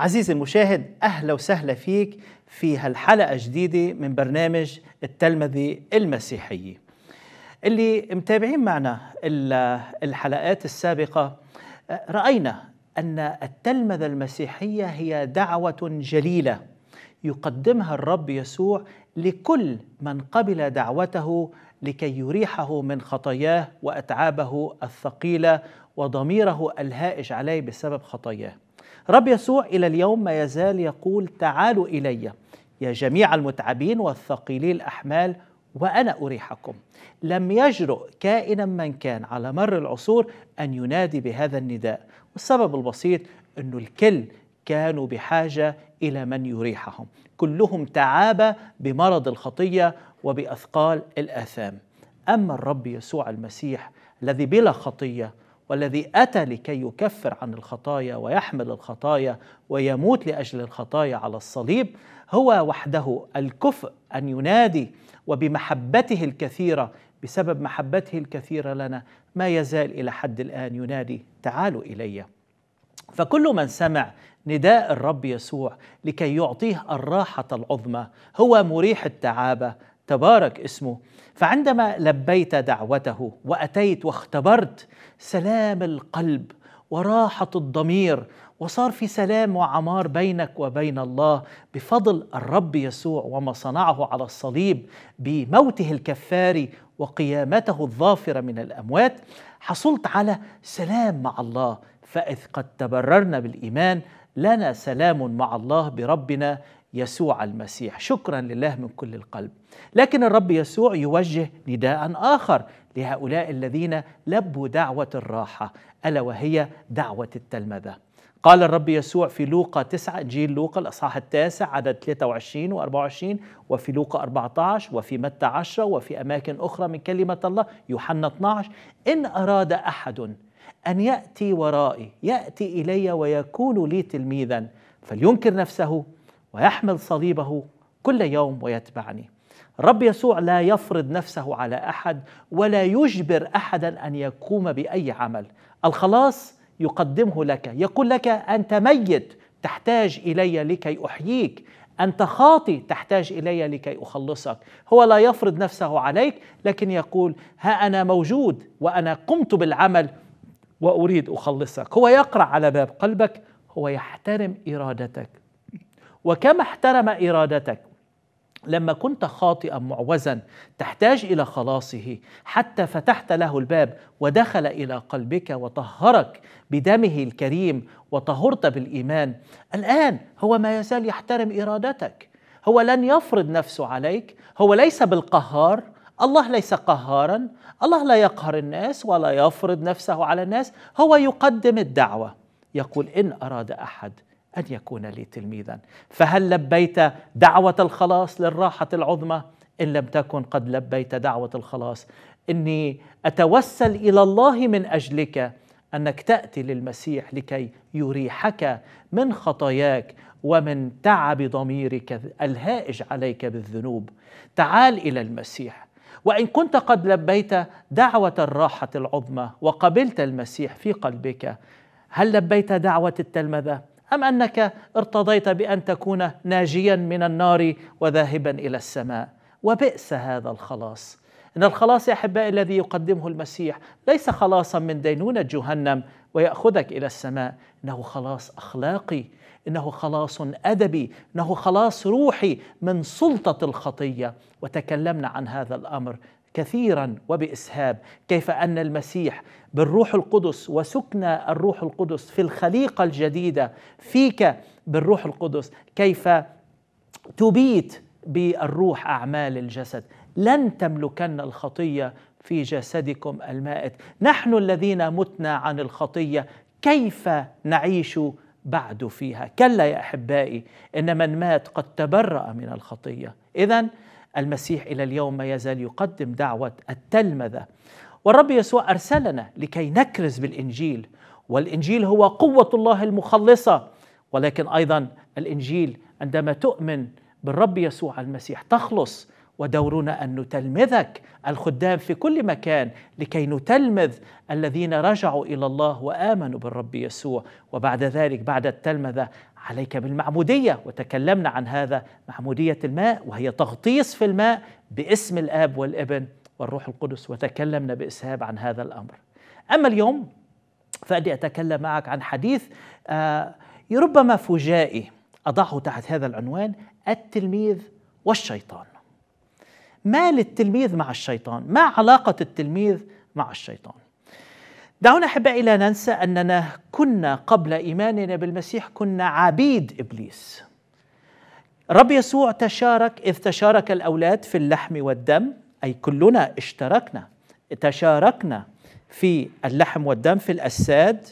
عزيزي المشاهد أهلا وسهلا فيك في هالحلقة جديدة من برنامج التلمذي المسيحي اللي متابعين معنا الحلقات السابقة رأينا أن التلمذة المسيحية هي دعوة جليلة يقدمها الرب يسوع لكل من قبل دعوته لكي يريحه من خطاياه وأتعابه الثقيلة وضميره الهائج عليه بسبب خطاياه رب يسوع الى اليوم ما يزال يقول تعالوا الي يا جميع المتعبين والثقيلي الاحمال وانا اريحكم لم يجرؤ كائنا من كان على مر العصور ان ينادي بهذا النداء والسبب البسيط انه الكل كانوا بحاجه الى من يريحهم كلهم تعابى بمرض الخطيه وباثقال الاثام اما الرب يسوع المسيح الذي بلا خطيه والذي أتى لكي يكفر عن الخطايا ويحمل الخطايا ويموت لأجل الخطايا على الصليب هو وحده الكفء أن ينادي وبمحبته الكثيرة بسبب محبته الكثيرة لنا ما يزال إلى حد الآن ينادي تعالوا إلي فكل من سمع نداء الرب يسوع لكي يعطيه الراحة العظمى هو مريح التعابة تبارك اسمه فعندما لبيت دعوته واتيت واختبرت سلام القلب وراحه الضمير وصار في سلام وعمار بينك وبين الله بفضل الرب يسوع وما صنعه على الصليب بموته الكفاري وقيامته الظافره من الاموات حصلت على سلام مع الله فاذ قد تبررنا بالايمان لنا سلام مع الله بربنا يسوع المسيح شكرا لله من كل القلب لكن الرب يسوع يوجه نداء اخر لهؤلاء الذين لبوا دعوه الراحه الا وهي دعوه التلمذه قال الرب يسوع في لوقا 9 جيل لوقا الإصحاح التاسع عدد 23 و 24 وفي لوقا 14 وفي متى 10 وفي أماكن أخرى من كلمة الله يوحنا 12 إن أراد أحد أن يأتي ورائي يأتي إلي ويكون لي تلميذا فلينكر نفسه ويحمل صليبه كل يوم ويتبعني رب يسوع لا يفرض نفسه على احد ولا يجبر احدا ان يقوم باي عمل الخلاص يقدمه لك يقول لك انت ميت تحتاج الي لكي احييك انت خاطي تحتاج الي لكي اخلصك هو لا يفرض نفسه عليك لكن يقول ها انا موجود وانا قمت بالعمل واريد اخلصك هو يقرا على باب قلبك هو يحترم ارادتك وكما احترم إرادتك لما كنت خاطئا معوزا تحتاج الى خلاصه حتى فتحت له الباب ودخل الى قلبك وطهرك بدمه الكريم وطهرت بالايمان الان هو ما يزال يحترم ارادتك هو لن يفرض نفسه عليك هو ليس بالقهار الله ليس قهارا الله لا يقهر الناس ولا يفرض نفسه على الناس هو يقدم الدعوه يقول ان اراد احد أن يكون لي تلميذا فهل لبيت دعوة الخلاص للراحة العظمى إن لم تكن قد لبيت دعوة الخلاص إني أتوسل إلى الله من أجلك أنك تأتي للمسيح لكي يريحك من خطاياك ومن تعب ضميرك الهائج عليك بالذنوب تعال إلى المسيح وإن كنت قد لبيت دعوة الراحة العظمى وقبلت المسيح في قلبك هل لبيت دعوة التلمذة؟ أم أنك ارتضيت بأن تكون ناجيا من النار وذاهبا إلى السماء وبئس هذا الخلاص إن الخلاص يا أحبائي الذي يقدمه المسيح ليس خلاصا من دينونة جهنم ويأخذك إلى السماء إنه خلاص أخلاقي انه خلاص ادبي انه خلاص روحي من سلطه الخطيه وتكلمنا عن هذا الامر كثيرا وباسهاب كيف ان المسيح بالروح القدس وسكن الروح القدس في الخليقه الجديده فيك بالروح القدس كيف تبيت بالروح اعمال الجسد لن تملكن الخطيه في جسدكم المائت نحن الذين متنا عن الخطيه كيف نعيش بعد فيها كلا يا احبائي ان من مات قد تبرا من الخطيه اذا المسيح الى اليوم ما يزال يقدم دعوه التلمذه والرب يسوع ارسلنا لكي نكرز بالانجيل والانجيل هو قوه الله المخلصه ولكن ايضا الانجيل عندما تؤمن بالرب يسوع المسيح تخلص ودورنا ان نتلمذك الخدام في كل مكان لكي نتلمذ الذين رجعوا الى الله وامنوا بالرب يسوع وبعد ذلك بعد التلمذه عليك بالمعمودية وتكلمنا عن هذا معمودية الماء وهي تغطيس في الماء باسم الآب والابن والروح القدس وتكلمنا بإسهاب عن هذا الأمر أما اليوم فأدي أتكلم معك عن حديث آه، ربما فجائي أضعه تحت هذا العنوان التلميذ والشيطان ما للتلميذ مع الشيطان ما علاقة التلميذ مع الشيطان دعونا أحبائي لا ننسى أننا كنا قبل إيماننا بالمسيح كنا عبيد إبليس رب يسوع تشارك إذ تشارك الأولاد في اللحم والدم أي كلنا اشتركنا تشاركنا في اللحم والدم في الأجساد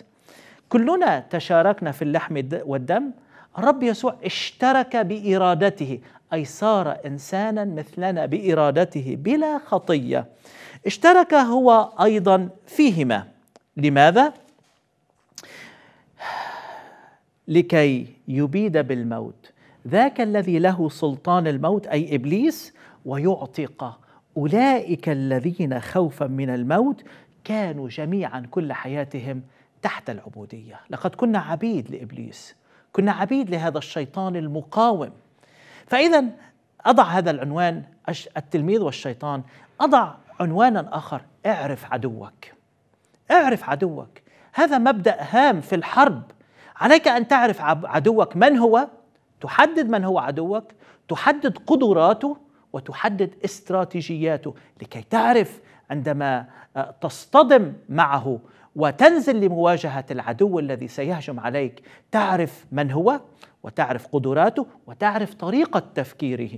كلنا تشاركنا في اللحم والدم رب يسوع اشترك بإرادته أي صار إنسانا مثلنا بإرادته بلا خطية اشترك هو أيضا فيهما لماذا؟ لكي يبيد بالموت ذاك الذي له سلطان الموت أي إبليس ويعتق أولئك الذين خوفا من الموت كانوا جميعا كل حياتهم تحت العبودية لقد كنا عبيد لإبليس كنا عبيد لهذا الشيطان المقاوم فإذا أضع هذا العنوان التلميذ والشيطان أضع عنوانا آخر اعرف عدوك اعرف عدوك هذا مبدأ هام في الحرب عليك أن تعرف عدوك من هو تحدد من هو عدوك تحدد قدراته وتحدد استراتيجياته لكي تعرف عندما آه، تصطدم معه وتنزل لمواجهة العدو الذي سيهجم عليك تعرف من هو وتعرف قدراته وتعرف طريقة تفكيره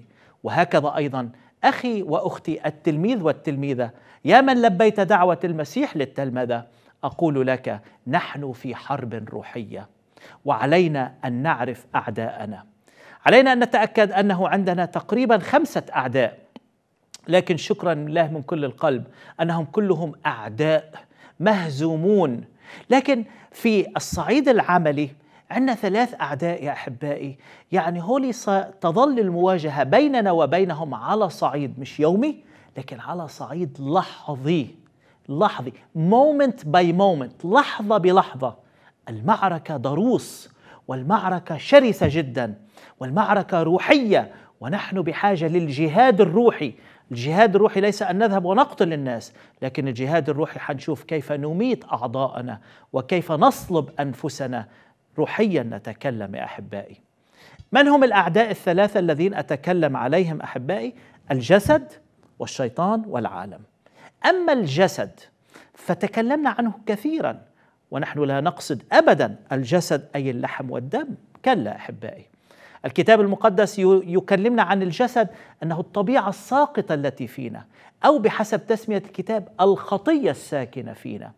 وهكذا أيضا أخي وأختي التلميذ والتلميذة يا من لبيت دعوة المسيح للتلمذة أقول لك نحن في حرب روحية وعلينا أن نعرف أعداءنا علينا أن نتأكد أنه عندنا تقريبا خمسة أعداء لكن شكرا لله من كل القلب أنهم كلهم أعداء مهزومون لكن في الصعيد العملي عندنا ثلاث أعداء يا أحبائي يعني هولي ستظل المواجهة بيننا وبينهم على صعيد مش يومي لكن على صعيد لحظي لحظي مومنت باي مومنت لحظة بلحظة المعركة ضروس والمعركة شرسة جدا والمعركة روحية ونحن بحاجة للجهاد الروحي الجهاد الروحي ليس أن نذهب ونقتل الناس لكن الجهاد الروحي حنشوف كيف نميت أعضاءنا وكيف نصلب أنفسنا روحيا نتكلم يا احبائي من هم الاعداء الثلاثه الذين اتكلم عليهم احبائي الجسد والشيطان والعالم اما الجسد فتكلمنا عنه كثيرا ونحن لا نقصد ابدا الجسد اي اللحم والدم كلا احبائي الكتاب المقدس يكلمنا عن الجسد انه الطبيعه الساقطه التي فينا او بحسب تسميه الكتاب الخطيه الساكنه فينا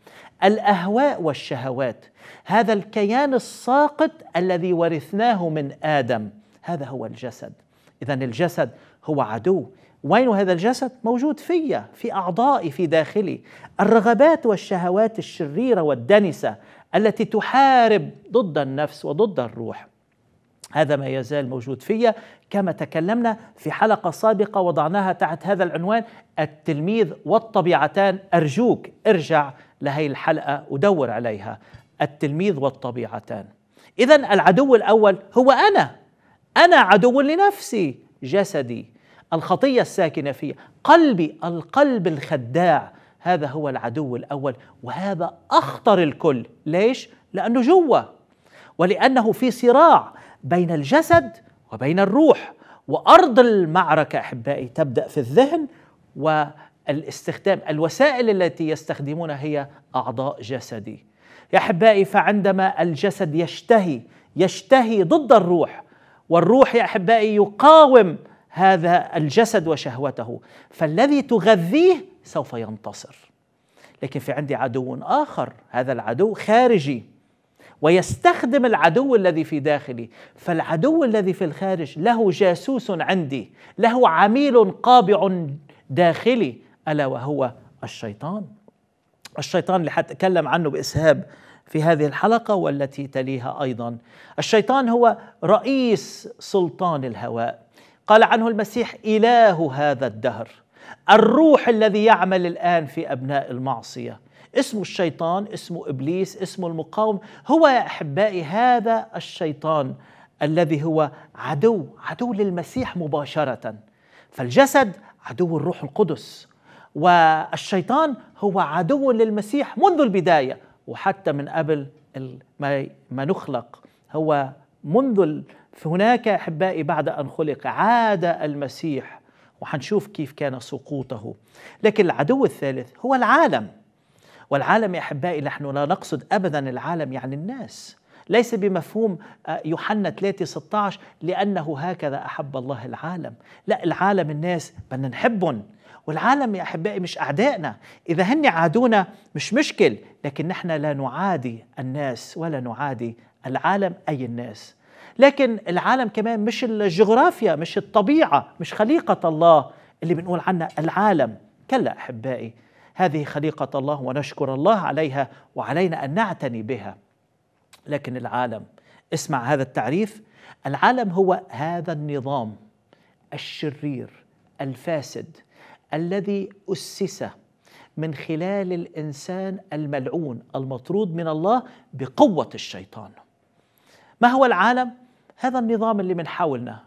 الاهواء والشهوات هذا الكيان الساقط الذي ورثناه من ادم هذا هو الجسد اذا الجسد هو عدو وين هذا الجسد موجود فيا في اعضائي في داخلي الرغبات والشهوات الشريره والدنسه التي تحارب ضد النفس وضد الروح هذا ما يزال موجود فيا كما تكلمنا في حلقة سابقة وضعناها تحت هذا العنوان التلميذ والطبيعتان أرجوك ارجع لهي الحلقة ودور عليها التلميذ والطبيعتان إذا العدو الأول هو أنا أنا عدو لنفسي جسدي الخطية الساكنة في قلبي القلب الخداع هذا هو العدو الأول وهذا أخطر الكل ليش؟ لأنه جوا ولأنه في صراع بين الجسد وبين الروح وارض المعركه احبائي تبدا في الذهن والاستخدام الوسائل التي يستخدمونها هي اعضاء جسدي يا احبائي فعندما الجسد يشتهي يشتهي ضد الروح والروح يا احبائي يقاوم هذا الجسد وشهوته فالذي تغذيه سوف ينتصر لكن في عندي عدو اخر هذا العدو خارجي ويستخدم العدو الذي في داخلي فالعدو الذي في الخارج له جاسوس عندي له عميل قابع داخلي الا وهو الشيطان الشيطان اللي حتكلم عنه باسهاب في هذه الحلقه والتي تليها ايضا الشيطان هو رئيس سلطان الهواء قال عنه المسيح اله هذا الدهر الروح الذي يعمل الان في ابناء المعصيه اسمه الشيطان اسمه إبليس اسمه المقاوم هو يا أحبائي هذا الشيطان الذي هو عدو عدو للمسيح مباشرة فالجسد عدو الروح القدس والشيطان هو عدو للمسيح منذ البداية وحتى من قبل ما نخلق هو منذ هناك أحبائي بعد أن خلق عاد المسيح وحنشوف كيف كان سقوطه لكن العدو الثالث هو العالم والعالم يا أحبائي نحن لا نقصد أبدا العالم يعني الناس ليس بمفهوم آه، يوحنا 3 16 لأنه هكذا أحب الله العالم لا العالم الناس بدنا نحبهم والعالم يا أحبائي مش أعدائنا إذا هن عادونا مش مشكل لكن نحن لا نعادي الناس ولا نعادي العالم أي الناس لكن العالم كمان مش الجغرافيا مش الطبيعة مش خليقة الله اللي بنقول عنها العالم كلا أحبائي هذه خليقة الله ونشكر الله عليها وعلينا أن نعتني بها لكن العالم اسمع هذا التعريف العالم هو هذا النظام الشرير الفاسد الذي أسس من خلال الإنسان الملعون المطرود من الله بقوة الشيطان ما هو العالم؟ هذا النظام اللي من حولنا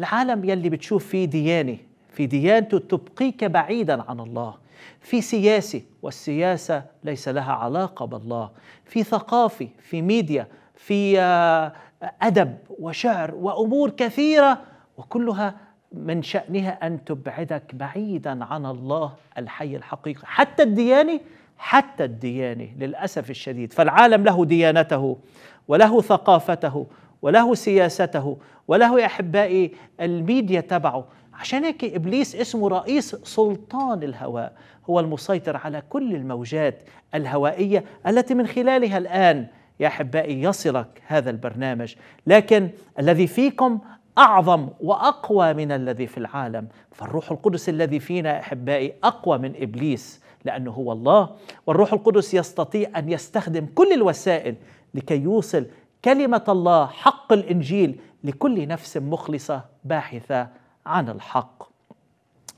العالم يلي بتشوف فيه ديانه في ديانته تبقيك بعيدا عن الله في سياسي والسياسة ليس لها علاقة بالله في ثقافي في ميديا في آه، أدب وشعر وأمور كثيرة وكلها من شأنها أن تبعدك بعيدا عن الله الحي الحقيقي حتى الدياني حتى الدياني للأسف الشديد فالعالم له ديانته وله ثقافته وله سياسته وله أحبائي الميديا تبعه عشان هيك ابليس اسمه رئيس سلطان الهواء هو المسيطر على كل الموجات الهوائيه التي من خلالها الان يا احبائي يصلك هذا البرنامج لكن الذي فيكم اعظم واقوى من الذي في العالم فالروح القدس الذي فينا احبائي اقوى من ابليس لانه هو الله والروح القدس يستطيع ان يستخدم كل الوسائل لكي يوصل كلمه الله حق الانجيل لكل نفس مخلصه باحثه عن الحق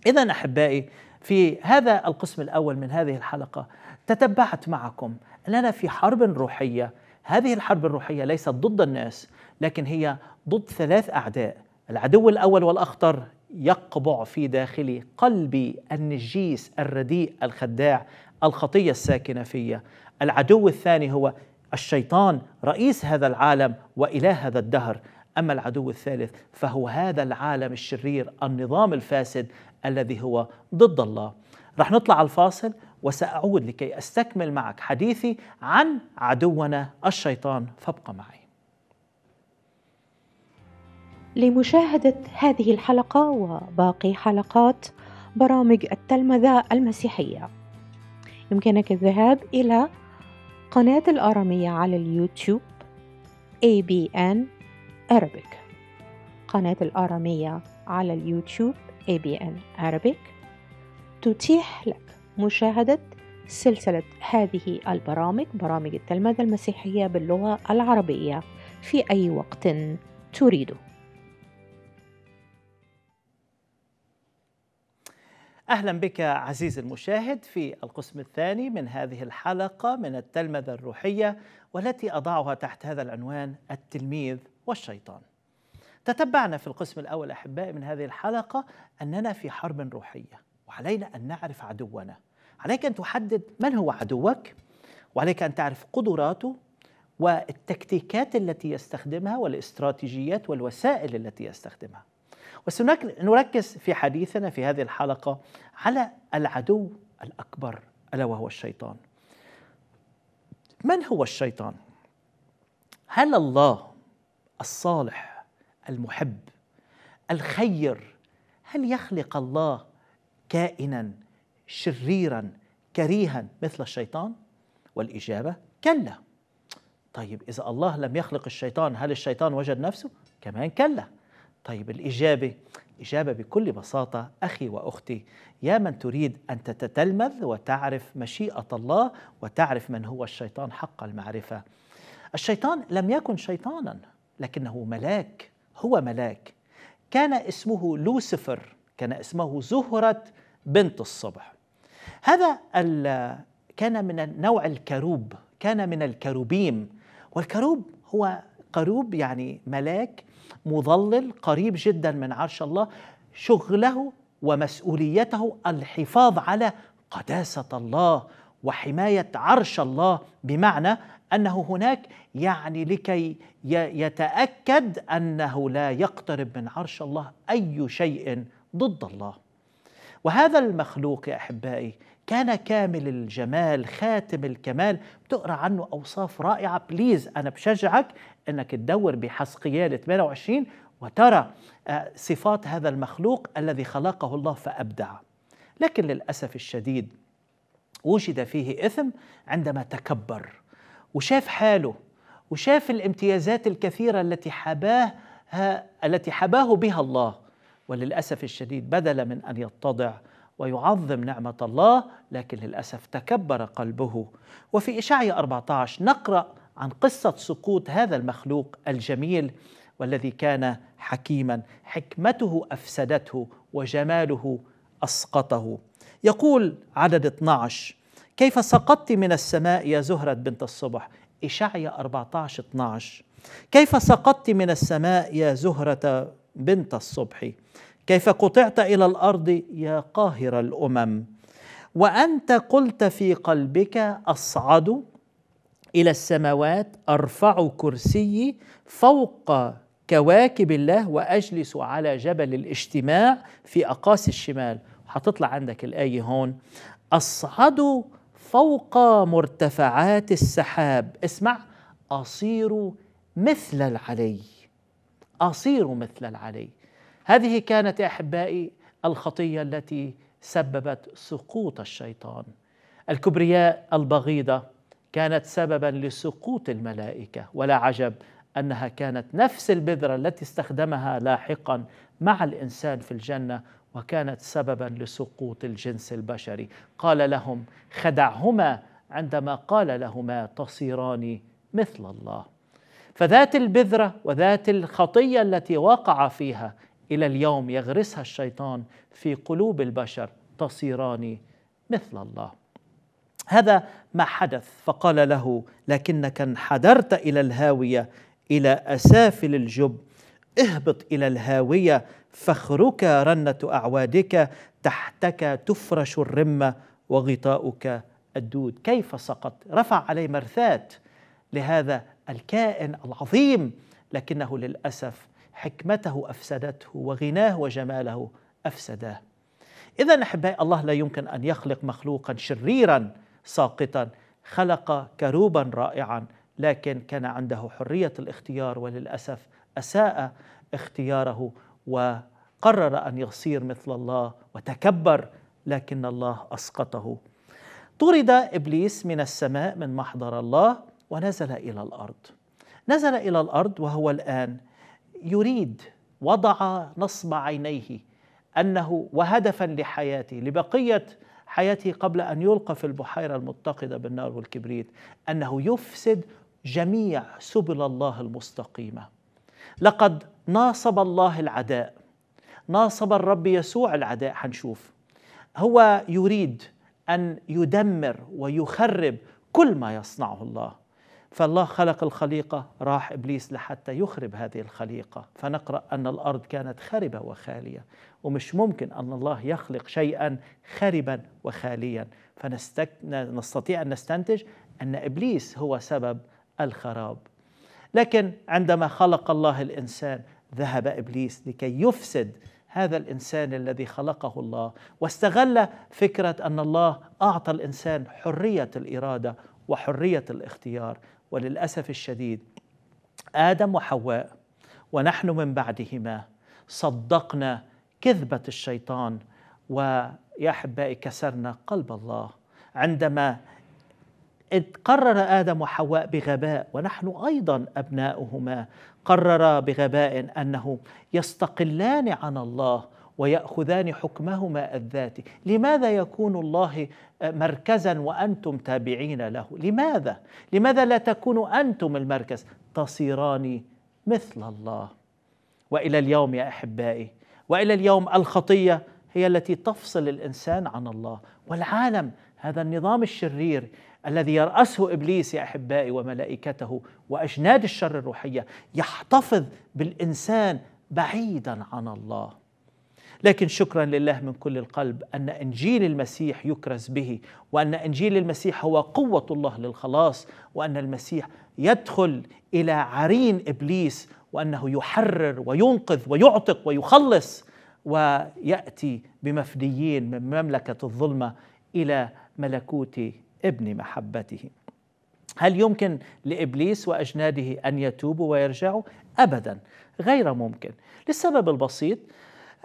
اذا احبائي في هذا القسم الاول من هذه الحلقه تتبعت معكم اننا في حرب روحيه هذه الحرب الروحيه ليست ضد الناس لكن هي ضد ثلاث اعداء العدو الاول والاخطر يقبع في داخلي قلبي النجيس الرديء الخداع الخطيه الساكنه فيا العدو الثاني هو الشيطان رئيس هذا العالم واله هذا الدهر أما العدو الثالث فهو هذا العالم الشرير النظام الفاسد الذي هو ضد الله رح نطلع على الفاصل وسأعود لكي أستكمل معك حديثي عن عدونا الشيطان فابقى معي لمشاهدة هذه الحلقة وباقي حلقات برامج التلمذة المسيحية يمكنك الذهاب إلى قناة الآرامية على اليوتيوب ABN Arabic قناة الآرامية على اليوتيوب ABN Arabic تتيح لك مشاهدة سلسلة هذه البرامج برامج التلمذة المسيحية باللغة العربية في أي وقت تريده اهلا بك عزيزي المشاهد في القسم الثاني من هذه الحلقه من التلمذه الروحيه والتي اضعها تحت هذا العنوان التلميذ والشيطان تتبعنا في القسم الأول أحبائي من هذه الحلقة أننا في حرب روحية وعلينا أن نعرف عدونا عليك أن تحدد من هو عدوك وعليك أن تعرف قدراته والتكتيكات التي يستخدمها والاستراتيجيات والوسائل التي يستخدمها وسنركز في حديثنا في هذه الحلقة على العدو الأكبر ألا وهو الشيطان من هو الشيطان؟ هل الله الصالح المحب الخير هل يخلق الله كائنا شريرا كريها مثل الشيطان والاجابه كلا طيب اذا الله لم يخلق الشيطان هل الشيطان وجد نفسه كمان كلا طيب الاجابه اجابه بكل بساطه اخي واختي يا من تريد ان تتتلمذ وتعرف مشيئه الله وتعرف من هو الشيطان حق المعرفه الشيطان لم يكن شيطانا لكنه ملاك هو ملاك كان اسمه لوسيفر كان اسمه زهرة بنت الصبح هذا كان من نوع الكروب كان من الكروبيم والكروب هو قروب يعني ملاك مظلل قريب جدا من عرش الله شغله ومسؤوليته الحفاظ على قداسة الله وحماية عرش الله بمعنى انه هناك يعني لكي يتاكد انه لا يقترب من عرش الله اي شيء ضد الله وهذا المخلوق يا احبائي كان كامل الجمال خاتم الكمال بتقرا عنه اوصاف رائعه بليز انا بشجعك انك تدور بحسقيال 28 وترى آه، صفات هذا المخلوق الذي خلقه الله فابدع لكن للاسف الشديد وجد فيه اثم عندما تكبر وشاف حاله وشاف الامتيازات الكثيرة التي حباها التي حباه بها الله وللأسف الشديد بدل من أن يتضع ويعظم نعمة الله لكن للأسف تكبر قلبه وفي إشعيا 14 نقرأ عن قصة سقوط هذا المخلوق الجميل والذي كان حكيما حكمته أفسدته وجماله أسقطه يقول عدد 12 كيف سقطت من السماء يا زهرة بنت الصبح إشعية 14 12 كيف سقطت من السماء يا زهرة بنت الصبح كيف قطعت إلى الأرض يا قاهر الأمم وأنت قلت في قلبك أصعد إلى السماوات أرفع كرسيي فوق كواكب الله وأجلس على جبل الاجتماع في أقاصي الشمال هتطلع عندك الآية هون أصعد فوق مرتفعات السحاب اسمع أصير مثل العلي أصير مثل العلي هذه كانت يا أحبائي الخطية التي سببت سقوط الشيطان الكبرياء البغيضة كانت سببا لسقوط الملائكة ولا عجب أنها كانت نفس البذرة التي استخدمها لاحقا مع الإنسان في الجنة وكانت سببا لسقوط الجنس البشري قال لهم خدعهما عندما قال لهما تصيران مثل الله فذات البذره وذات الخطيه التي وقع فيها الى اليوم يغرسها الشيطان في قلوب البشر تصيران مثل الله هذا ما حدث فقال له لكنك انحدرت الى الهاويه الى اسافل الجب اهبط الى الهاويه فخرك رنه اعوادك تحتك تفرش الرمه وغطاؤك الدود كيف سقط رفع عليه مرثاه لهذا الكائن العظيم لكنه للاسف حكمته افسدته وغناه وجماله افسداه اذا احبائي الله لا يمكن ان يخلق مخلوقا شريرا ساقطا خلق كروبا رائعا لكن كان عنده حريه الاختيار وللاسف اساء اختياره وقرر ان يصير مثل الله وتكبر لكن الله اسقطه طرد ابليس من السماء من محضر الله ونزل الى الارض نزل الى الارض وهو الان يريد وضع نصب عينيه انه وهدفا لحياته لبقيه حياته قبل ان يلقى في البحيره المتقده بالنار والكبريت انه يفسد جميع سبل الله المستقيمه لقد ناصب الله العداء ناصب الرب يسوع العداء حنشوف هو يريد أن يدمر ويخرب كل ما يصنعه الله فالله خلق الخليقة راح إبليس لحتى يخرب هذه الخليقة فنقرأ أن الأرض كانت خربة وخالية ومش ممكن أن الله يخلق شيئا خربا وخاليا فنستطيع أن نستنتج أن إبليس هو سبب الخراب لكن عندما خلق الله الانسان ذهب ابليس لكي يفسد هذا الانسان الذي خلقه الله واستغل فكره ان الله اعطى الانسان حريه الاراده وحريه الاختيار وللاسف الشديد ادم وحواء ونحن من بعدهما صدقنا كذبه الشيطان ويا احبائي كسرنا قلب الله عندما إذ قرر آدم وحواء بغباء ونحن أيضا أبناؤهما قررا بغباء أنه يستقلان عن الله ويأخذان حكمهما الذاتي لماذا يكون الله مركزا وأنتم تابعين له لماذا؟ لماذا لا تكون أنتم المركز تصيران مثل الله وإلى اليوم يا أحبائي وإلى اليوم الخطية هي التي تفصل الإنسان عن الله والعالم هذا النظام الشرير الذي يرأسه إبليس يا أحبائي وملائكته وأجناد الشر الروحية يحتفظ بالإنسان بعيدا عن الله لكن شكرا لله من كل القلب أن إنجيل المسيح يكرز به وأن إنجيل المسيح هو قوة الله للخلاص وأن المسيح يدخل إلى عرين إبليس وأنه يحرر وينقذ ويعتق ويخلص ويأتي بمفديين من مملكة الظلمة إلى ملكوت ابن محبته هل يمكن لابليس واجناده ان يتوبوا ويرجعوا؟ ابدا غير ممكن للسبب البسيط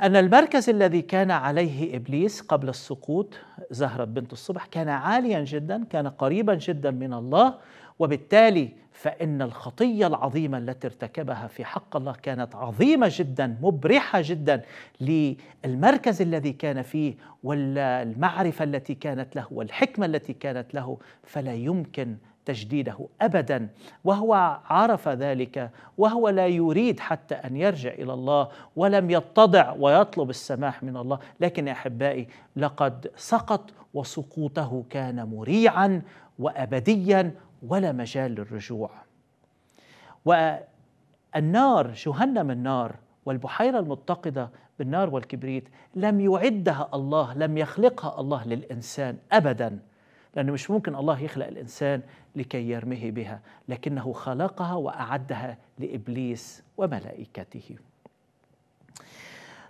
ان المركز الذي كان عليه ابليس قبل السقوط زهره بنت الصبح كان عاليا جدا كان قريبا جدا من الله وبالتالي فإن الخطية العظيمة التي ارتكبها في حق الله كانت عظيمة جدا مبرحة جدا للمركز الذي كان فيه والمعرفة التي كانت له والحكمة التي كانت له فلا يمكن تجديده ابدا وهو عرف ذلك وهو لا يريد حتى ان يرجع الى الله ولم يتضع ويطلب السماح من الله لكن يا احبائي لقد سقط وسقوطه كان مريعا وابديا ولا مجال للرجوع والنار جهنم النار والبحيرة المتقدة بالنار والكبريت لم يعدها الله لم يخلقها الله للإنسان أبدا لأنه مش ممكن الله يخلق الإنسان لكي يرمه بها لكنه خلقها وأعدها لإبليس وملائكته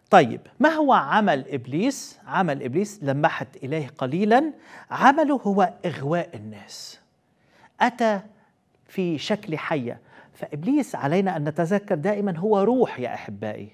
طيب ما هو عمل إبليس؟ عمل إبليس لمحت إليه قليلا عمله هو إغواء الناس أتى في شكل حية فإبليس علينا أن نتذكر دائما هو روح يا أحبائي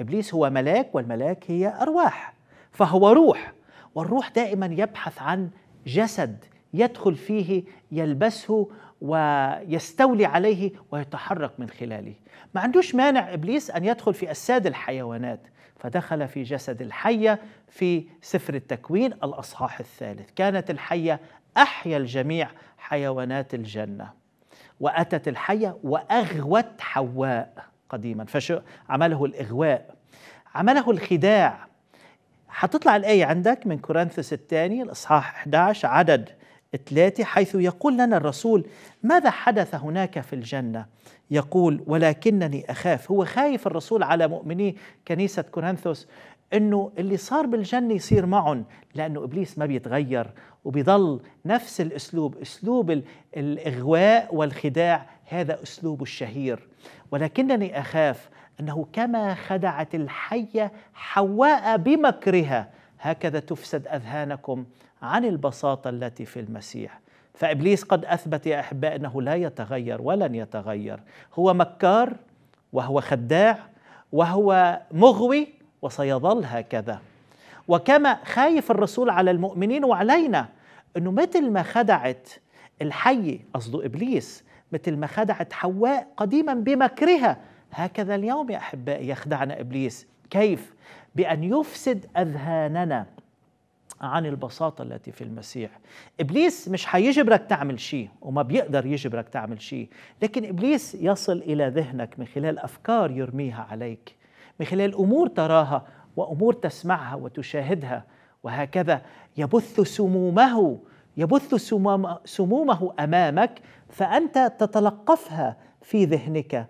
إبليس هو ملاك والملاك هي أرواح فهو روح والروح دائما يبحث عن جسد يدخل فيه يلبسه ويستولي عليه ويتحرك من خلاله ما عندوش مانع إبليس أن يدخل في أجساد الحيوانات فدخل في جسد الحية في سفر التكوين الأصحاح الثالث كانت الحية أحيا الجميع حيوانات الجنة وأتت الحية وأغوت حواء قديما فشو عمله الإغواء عمله الخداع حتطلع الآية عندك من كورنثوس الثاني الإصحاح 11 عدد ثلاثة حيث يقول لنا الرسول ماذا حدث هناك في الجنة يقول ولكنني أخاف هو خايف الرسول على مؤمني كنيسة كورنثوس انه اللي صار بالجنه يصير معهم لانه ابليس ما بيتغير وبيضل نفس الاسلوب اسلوب الاغواء والخداع هذا اسلوبه الشهير ولكنني اخاف انه كما خدعت الحيه حواء بمكرها هكذا تفسد اذهانكم عن البساطه التي في المسيح فابليس قد اثبت يا احباء انه لا يتغير ولن يتغير هو مكار وهو خداع وهو مغوي وسيظل هكذا وكما خايف الرسول على المؤمنين وعلينا انه مثل ما خدعت الحي قصده ابليس مثل ما خدعت حواء قديما بمكرها هكذا اليوم يا احبائي يخدعنا ابليس كيف بان يفسد اذهاننا عن البساطة التي في المسيح إبليس مش هيجبرك تعمل شيء وما بيقدر يجبرك تعمل شيء لكن إبليس يصل إلى ذهنك من خلال أفكار يرميها عليك من خلال امور تراها وامور تسمعها وتشاهدها وهكذا يبث سمومه يبث سمومه امامك فانت تتلقفها في ذهنك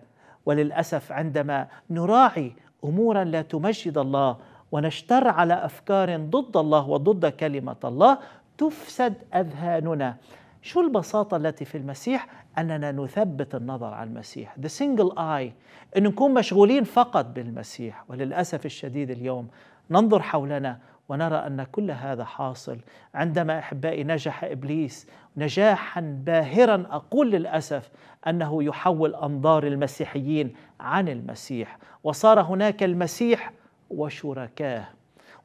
وللاسف عندما نراعي امورا لا تمجد الله ونشتر على افكار ضد الله وضد كلمه الله تفسد اذهاننا شو البساطة التي في المسيح أننا نثبت النظر على المسيح the single eye أن نكون مشغولين فقط بالمسيح وللأسف الشديد اليوم ننظر حولنا ونرى أن كل هذا حاصل عندما أحبائي نجح إبليس نجاحا باهرا أقول للأسف أنه يحول أنظار المسيحيين عن المسيح وصار هناك المسيح وشركاه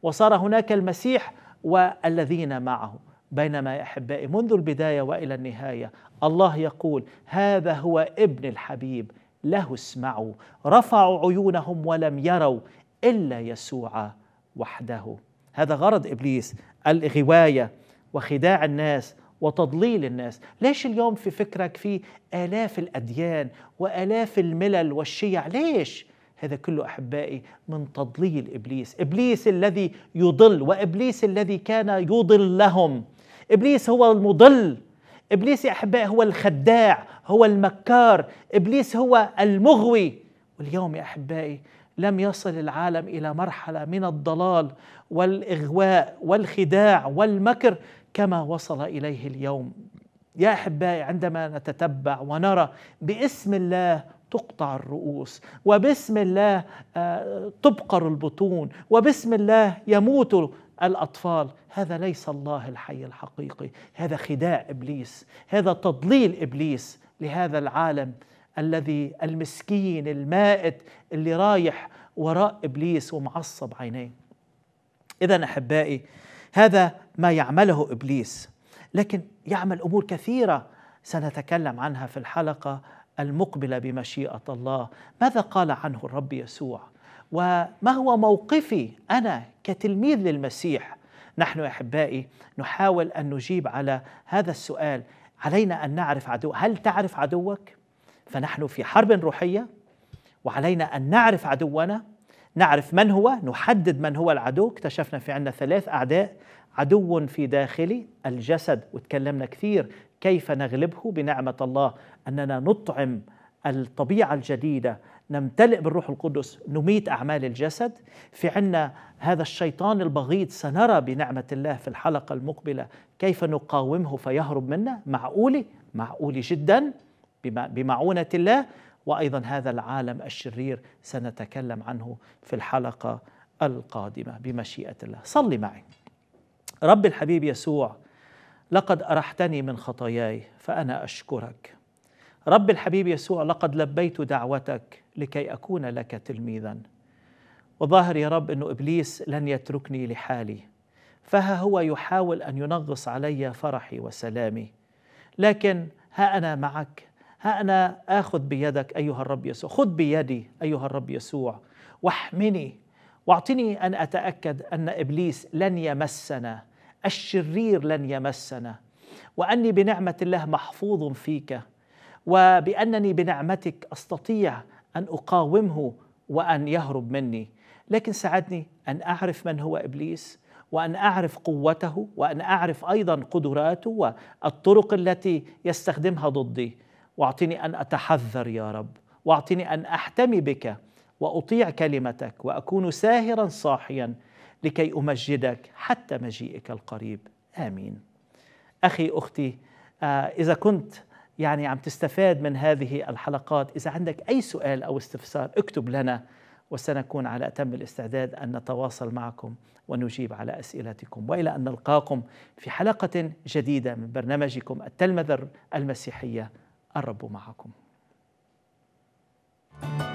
وصار هناك المسيح والذين معه بينما يا احبائي منذ البدايه والى النهايه الله يقول هذا هو ابن الحبيب له اسمعوا رفعوا عيونهم ولم يروا الا يسوع وحده هذا غرض ابليس الغوايه وخداع الناس وتضليل الناس ليش اليوم في فكرك في آلاف الأديان وآلاف الملل والشيع ليش هذا كله أحبائي من تضليل إبليس إبليس الذي يضل وإبليس الذي كان يضلهم ابليس هو المضل ابليس يا احباء هو الخداع هو المكار ابليس هو المغوي واليوم يا احبائي لم يصل العالم الى مرحله من الضلال والاغواء والخداع والمكر كما وصل اليه اليوم يا احبائي عندما نتتبع ونرى باسم الله تقطع الرؤوس وباسم الله آه، تبقر البطون وباسم الله يموت الأطفال هذا ليس الله الحي الحقيقي هذا خداع إبليس هذا تضليل إبليس لهذا العالم الذي المسكين المائت اللي رايح وراء إبليس ومعصب عينيه إذا أحبائي هذا ما يعمله إبليس لكن يعمل أمور كثيرة سنتكلم عنها في الحلقة المقبلة بمشيئة الله ماذا قال عنه الرب يسوع وما هو موقفي انا كتلميذ للمسيح نحن يا احبائي نحاول ان نجيب على هذا السؤال علينا ان نعرف عدو هل تعرف عدوك فنحن في حرب روحيه وعلينا ان نعرف عدونا نعرف من هو نحدد من هو العدو اكتشفنا في عندنا ثلاث اعداء عدو في داخلي الجسد وتكلمنا كثير كيف نغلبه بنعمه الله اننا نطعم الطبيعة الجديدة نمتلئ بالروح القدس نميت أعمال الجسد في عنا هذا الشيطان البغيض سنرى بنعمة الله في الحلقة المقبلة كيف نقاومه فيهرب منا معقولة معقولة جدا بمعونة الله وأيضا هذا العالم الشرير سنتكلم عنه في الحلقة القادمة بمشيئة الله صلي معي رب الحبيب يسوع لقد أرحتني من خطاياي فأنا أشكرك رب الحبيب يسوع لقد لبيت دعوتك لكي اكون لك تلميذا وظاهر يا رب انه ابليس لن يتركني لحالي فها هو يحاول ان ينغص علي فرحي وسلامي لكن ها انا معك ها انا اخذ بيدك ايها الرب يسوع خذ بيدي ايها الرب يسوع واحمني واعطني ان اتاكد ان ابليس لن يمسنا الشرير لن يمسنا واني بنعمه الله محفوظ فيك وبانني بنعمتك استطيع ان اقاومه وان يهرب مني لكن ساعدني ان اعرف من هو ابليس وان اعرف قوته وان اعرف ايضا قدراته والطرق التي يستخدمها ضدي واعطني ان اتحذر يا رب واعطني ان احتمي بك واطيع كلمتك واكون ساهرا صاحيا لكي امجدك حتى مجيئك القريب امين اخي اختي آه، اذا كنت يعني عم تستفاد من هذه الحلقات إذا عندك أي سؤال أو استفسار اكتب لنا وسنكون على أتم الاستعداد أن نتواصل معكم ونجيب على أسئلتكم وإلى أن نلقاكم في حلقة جديدة من برنامجكم التلمذة المسيحية الرب معكم thank you